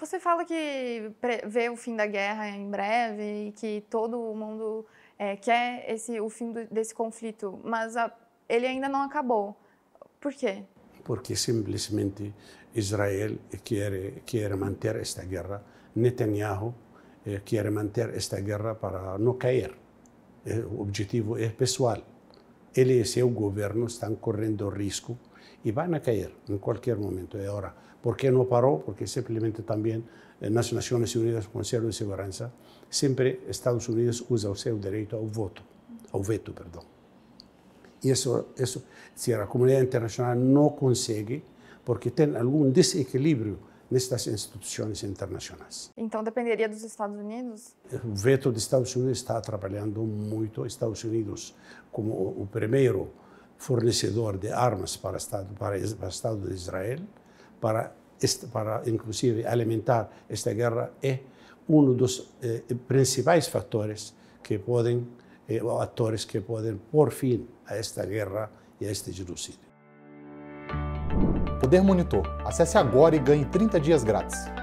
Você fala que vê o fim da guerra em breve e que todo mundo é, quer esse, o fim do, desse conflito, mas a, ele ainda não acabou. Por quê? Porque simplesmente Israel quer, quer manter esta guerra. Netanyahu eh, quer manter esta guerra para não cair. Eh, o objetivo é pessoal. Ele e seu governo estão correndo risco e vão cair em qualquer momento. e hora ¿por que não parou? Porque simplesmente também nas eh, Nações Unidas, o Conselho de Segurança sempre Estados Unidos usa o seu direito ao voto, ao veto, perdão. Isso, isso, se a comunidade internacional não consegue, porque tem algum desequilíbrio nestas instituições internacionais. Então dependeria dos Estados Unidos? O veto dos Estados Unidos está trabalhando muito. Estados Unidos, como o primeiro fornecedor de armas para o Estado, para, o Estado de Israel, para, para inclusive alimentar esta guerra, é um dos eh, eh principais fatores que podem, eh, atores que podem pôr fim a esta guerra e a este genocídio. Poder Monitor. Acesse agora e ganhe 30 dias grátis.